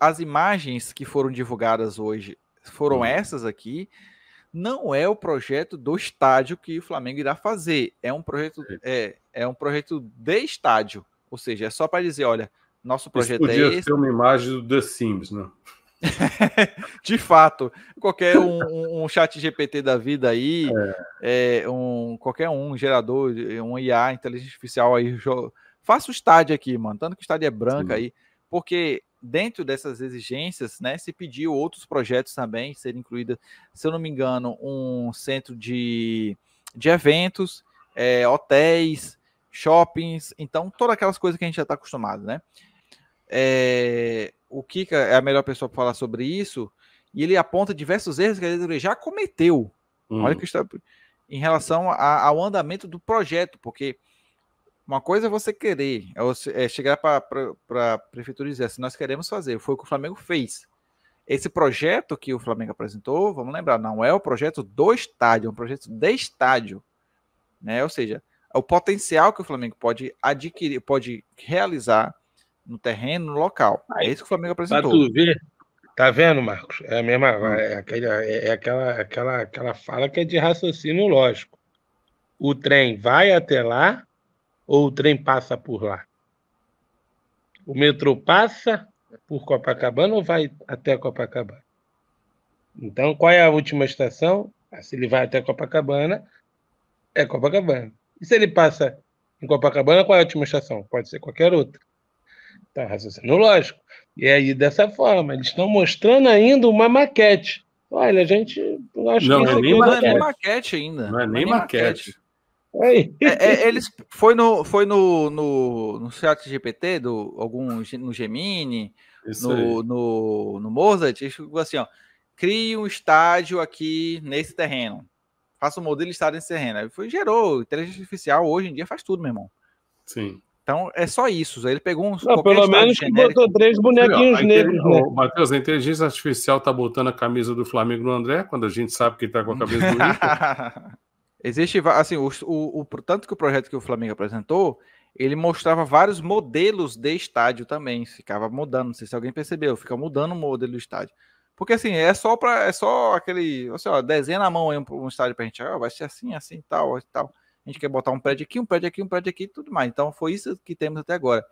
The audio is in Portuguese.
as imagens que foram divulgadas hoje foram uhum. essas aqui. Não é o projeto do estádio que o Flamengo irá fazer. É um projeto, é, é um projeto de estádio. Ou seja, é só para dizer, olha, nosso projeto Isso é podia é esse. ser uma imagem do The Sims, né? de fato, qualquer um, um, chat GPT da vida aí, é. É, um, qualquer um, um, gerador, um IA, inteligência artificial aí, faça o estádio aqui, mano. Tanto que o estádio é branco Sim. aí, porque dentro dessas exigências, né, se pediu outros projetos também, serem incluída, se eu não me engano, um centro de, de eventos, é, hotéis, shoppings, então todas aquelas coisas que a gente já está acostumado, né? É, o Kika é a melhor pessoa para falar sobre isso, e ele aponta diversos erros que a diretoria já cometeu. Hum. Olha que está em relação a, ao andamento do projeto, porque uma coisa é você querer, é, é chegar para a prefeitura e dizer assim, nós queremos fazer, foi o que o Flamengo fez. Esse projeto que o Flamengo apresentou, vamos lembrar, não é o projeto do estádio, é um projeto de estádio. Né? Ou seja, é o potencial que o Flamengo pode adquirir, pode realizar no terreno, no local. É isso que o Flamengo apresentou. Pra ver, tá vendo, Marcos? É a mesma, hum. é, é é aquela, aquela, aquela fala que é de raciocínio lógico. O trem vai até lá, ou o trem passa por lá? O metrô passa por Copacabana ou vai até Copacabana? Então, qual é a última estação? Ah, se ele vai até Copacabana, é Copacabana. E se ele passa em Copacabana, qual é a última estação? Pode ser qualquer outra. Está raciocinando raciocínio lógico. E é aí, dessa forma, eles estão mostrando ainda uma maquete. Olha, a gente. Acho não, que não é nem é maquete. maquete ainda. Não é nem, não é nem maquete. maquete. É, é, eles foi no foi no, no, no chat GPT do algum no Gemini no, no no Mozart eles ficam assim ó crie um estádio aqui nesse terreno faça um modelo de estádio nesse terreno aí foi gerou inteligência artificial hoje em dia faz tudo meu irmão sim então é só isso. Ele pegou uns. Não, pelo menos que botou três bonequinhos negros. Né? Matheus, a inteligência artificial tá botando a camisa do Flamengo no André, quando a gente sabe que tá com a cabeça do Inter. Existe, assim, o, o, o, tanto que o projeto que o Flamengo apresentou, ele mostrava vários modelos de estádio também, ficava mudando, não sei se alguém percebeu, fica mudando o modelo do estádio. Porque, assim, é só para é só aquele, assim, ó, desenha na mão aí um, um estádio pra gente, ah, vai ser assim, assim, tal, tal. A gente quer botar um prédio aqui, um prédio aqui, um prédio aqui, tudo mais. Então, foi isso que temos até agora.